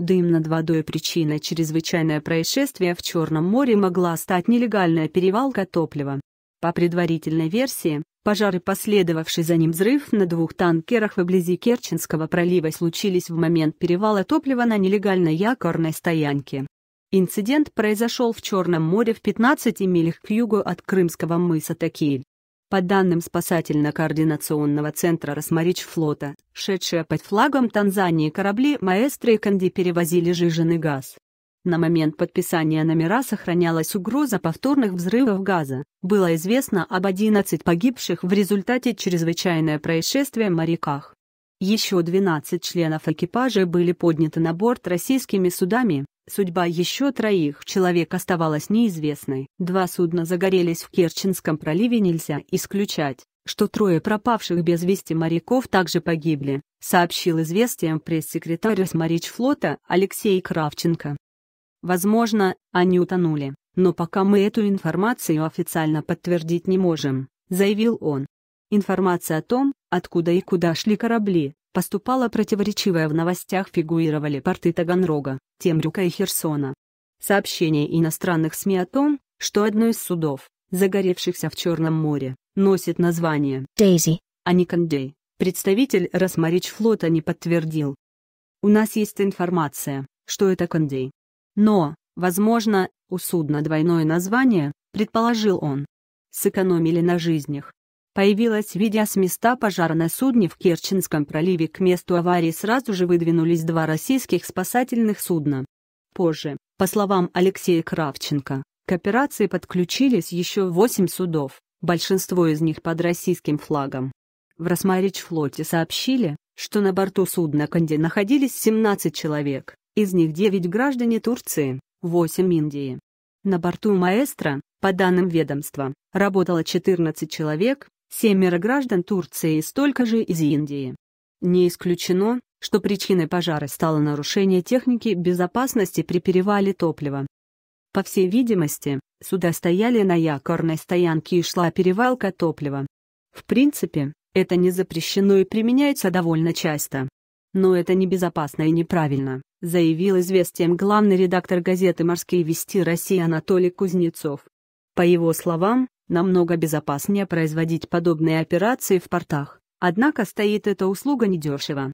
Дым над водой причина чрезвычайное происшествие в Черном море могла стать нелегальная перевалка топлива. По предварительной версии, пожары, и последовавший за ним взрыв на двух танкерах вблизи Керченского пролива случились в момент перевала топлива на нелегальной якорной стоянке. Инцидент произошел в Черном море в 15 милях к югу от Крымского мыса Такиль. По данным спасательно-координационного центра Росмарич флота, шедшие под флагом Танзании корабли «Маэстро» и «Канди» перевозили жиженый газ. На момент подписания номера сохранялась угроза повторных взрывов газа. Было известно об 11 погибших в результате чрезвычайное происшествие моряках. Еще 12 членов экипажа были подняты на борт российскими судами, Судьба еще троих человек оставалась неизвестной. Два судна загорелись в Керченском проливе нельзя исключать, что трое пропавших без вести моряков также погибли, сообщил известиям пресс-секретарь Моричфлота Алексей Кравченко. Возможно, они утонули, но пока мы эту информацию официально подтвердить не можем, заявил он. Информация о том, откуда и куда шли корабли, поступало противоречивое в новостях фигурировали порты Таганрога, Темрюка и Херсона. Сообщения иностранных СМИ о том, что одно из судов, загоревшихся в Черном море, носит название «Дейзи», а не Кандей, представитель Росмаричфлота не подтвердил. У нас есть информация, что это Кандей, Но, возможно, у судна двойное название, предположил он. Сэкономили на жизнях. Появилось видя с места пожара на судне в Керченском проливе к месту аварии сразу же выдвинулись два российских спасательных судна. Позже, по словам Алексея Кравченко, к операции подключились еще восемь судов, большинство из них под российским флагом. В Росмарич-флоте сообщили, что на борту судна «Канди» находились 17 человек, из них 9 граждане Турции, 8 Индии. На борту «Маэстро», по данным ведомства, работало 14 человек, семеро граждан Турции и столько же из Индии. Не исключено, что причиной пожара стало нарушение техники безопасности при перевале топлива. По всей видимости, суда стояли на якорной стоянке и шла перевалка топлива. В принципе, это не запрещено и применяется довольно часто. Но это небезопасно и неправильно, заявил известием главный редактор газеты «Морские вести России» Анатолий Кузнецов. По его словам, Намного безопаснее производить подобные операции в портах, однако стоит эта услуга недешево.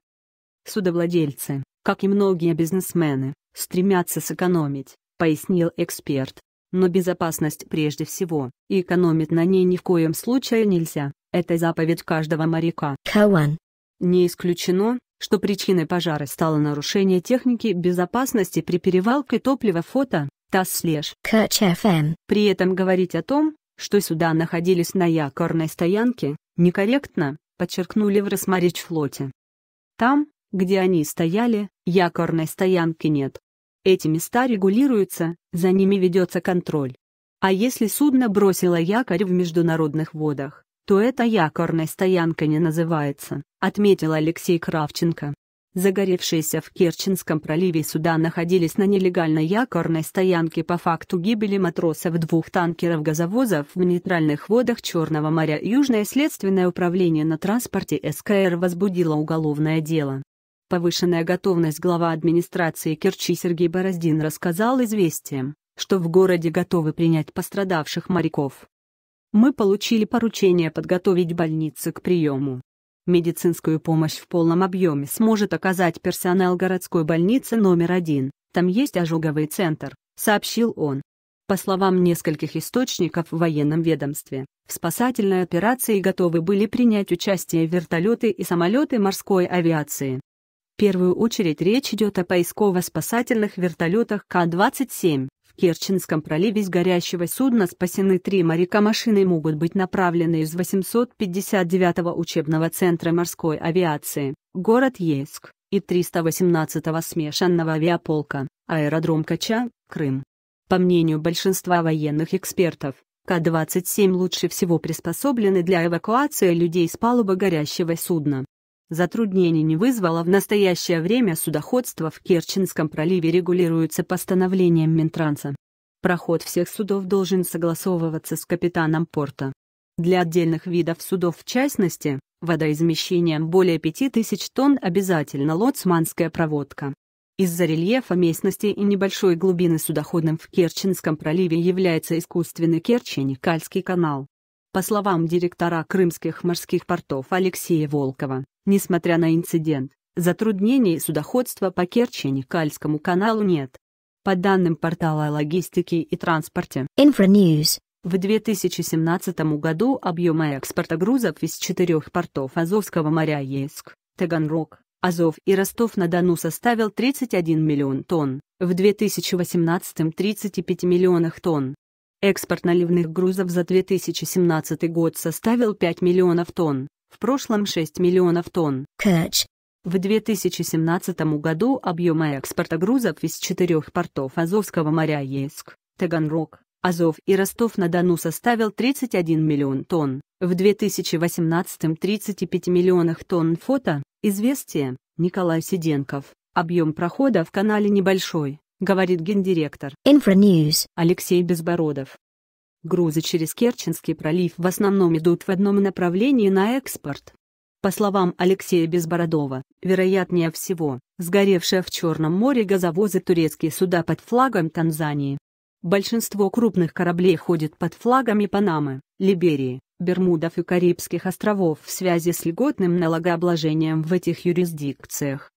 Судовладельцы, как и многие бизнесмены, стремятся сэкономить, пояснил эксперт. Но безопасность прежде всего, и экономить на ней ни в коем случае нельзя, это заповедь каждого моряка. Кауан. Не исключено, что причиной пожара стало нарушение техники безопасности при перевалке топлива фото, ТАСС-СЛЕЖ. При этом говорить о том, что суда находились на якорной стоянке, некорректно подчеркнули в Росмарич-флоте. Там, где они стояли, якорной стоянки нет. Эти места регулируются, за ними ведется контроль. А если судно бросило якорь в международных водах, то это якорной стоянка не называется, отметил Алексей Кравченко загоревшиеся в Керченском проливе суда находились на нелегальной якорной стоянке по факту гибели матросов двух танкеров-газовозов в нейтральных водах Черного моря. Южное следственное управление на транспорте СКР возбудило уголовное дело. Повышенная готовность глава администрации Керчи Сергей Бороздин рассказал известиям, что в городе готовы принять пострадавших моряков. Мы получили поручение подготовить больницы к приему. Медицинскую помощь в полном объеме сможет оказать персонал городской больницы номер один, там есть ожоговый центр, сообщил он. По словам нескольких источников в военном ведомстве, в спасательной операции готовы были принять участие вертолеты и самолеты морской авиации. В первую очередь речь идет о поисково-спасательных вертолетах К-27, в Керченском проливе с горящего судна спасены три моряка. Машины могут быть направлены из 859-го учебного центра морской авиации, город Ейск, и 318-го смешанного авиаполка, аэродром Кача, Крым. По мнению большинства военных экспертов, К-27 лучше всего приспособлены для эвакуации людей с палубы горящего судна затруднений не вызвало, в настоящее время судоходство в Керченском проливе регулируется постановлением Минтранса. Проход всех судов должен согласовываться с капитаном порта. Для отдельных видов судов в частности, водоизмещением более 5000 тонн обязательно лоцманская проводка. Из-за рельефа местности и небольшой глубины судоходным в Керченском проливе является искусственный Керчень-Кальский канал. По словам директора крымских морских портов Алексея Волкова, Несмотря на инцидент, затруднений судоходства по Керчи-Никальскому каналу нет. По данным портала о логистике и транспорте Infranews, в 2017 году объемы экспорта грузов из четырех портов Азовского моря Ейск, Таганрог, Азов и Ростов-на-Дону составил 31 миллион тонн, в 2018 – 35 миллионов тонн. Экспорт наливных грузов за 2017 год составил 5 миллионов тонн в прошлом 6 миллионов тонн. Catch. В 2017 году объем экспорта грузов из четырех портов Азовского моря Ейск, Таганрог, Азов и Ростов-на-Дону составил 31 миллион тонн, в 2018 – м 35 миллионах тонн фото, известие, Николай Сиденков. Объем прохода в канале небольшой, говорит гендиректор. Инфроньюз. Алексей Безбородов. Грузы через Керченский пролив в основном идут в одном направлении на экспорт. По словам Алексея Безбородова, вероятнее всего, сгоревшие в Черном море газовозы турецкие суда под флагом Танзании. Большинство крупных кораблей ходит под флагами Панамы, Либерии, Бермудов и Карибских островов в связи с льготным налогообложением в этих юрисдикциях.